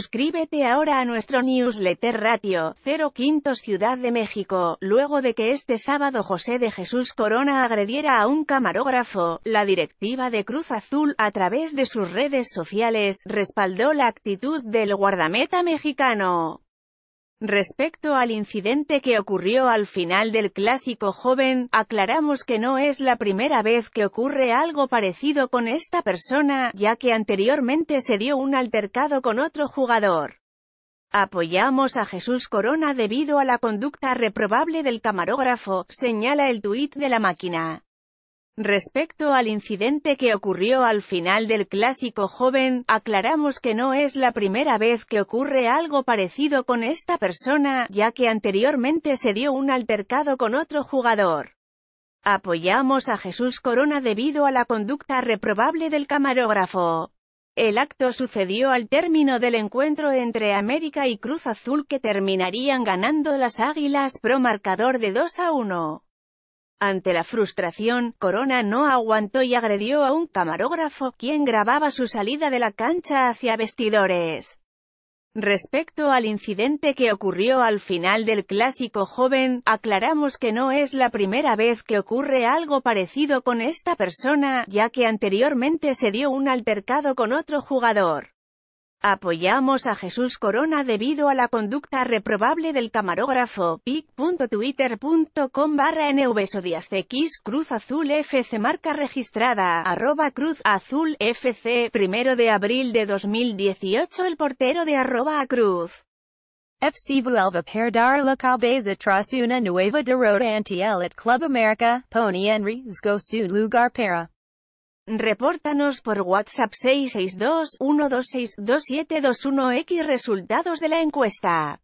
Suscríbete ahora a nuestro newsletter Ratio 05 Ciudad de México. Luego de que este sábado José de Jesús Corona agrediera a un camarógrafo, la directiva de Cruz Azul, a través de sus redes sociales, respaldó la actitud del guardameta mexicano. Respecto al incidente que ocurrió al final del clásico joven, aclaramos que no es la primera vez que ocurre algo parecido con esta persona, ya que anteriormente se dio un altercado con otro jugador. Apoyamos a Jesús Corona debido a la conducta reprobable del camarógrafo, señala el tuit de la máquina. Respecto al incidente que ocurrió al final del clásico joven, aclaramos que no es la primera vez que ocurre algo parecido con esta persona, ya que anteriormente se dio un altercado con otro jugador. Apoyamos a Jesús Corona debido a la conducta reprobable del camarógrafo. El acto sucedió al término del encuentro entre América y Cruz Azul que terminarían ganando las Águilas pro marcador de 2 a 1. Ante la frustración, Corona no aguantó y agredió a un camarógrafo, quien grababa su salida de la cancha hacia vestidores. Respecto al incidente que ocurrió al final del clásico joven, aclaramos que no es la primera vez que ocurre algo parecido con esta persona, ya que anteriormente se dio un altercado con otro jugador. Apoyamos a Jesús Corona debido a la conducta reprobable del camarógrafo, pic.twitter.com barra nvsodiasx Cruz Azul FC marca registrada, arroba Cruz Azul FC, primero de abril de 2018 el portero de arroba Cruz. FC Vuelva Perdar la Cabeza tras una nueva derrota ante el Club América, Pony go su Lugar Para. Repórtanos por WhatsApp 662-126-2721X resultados de la encuesta.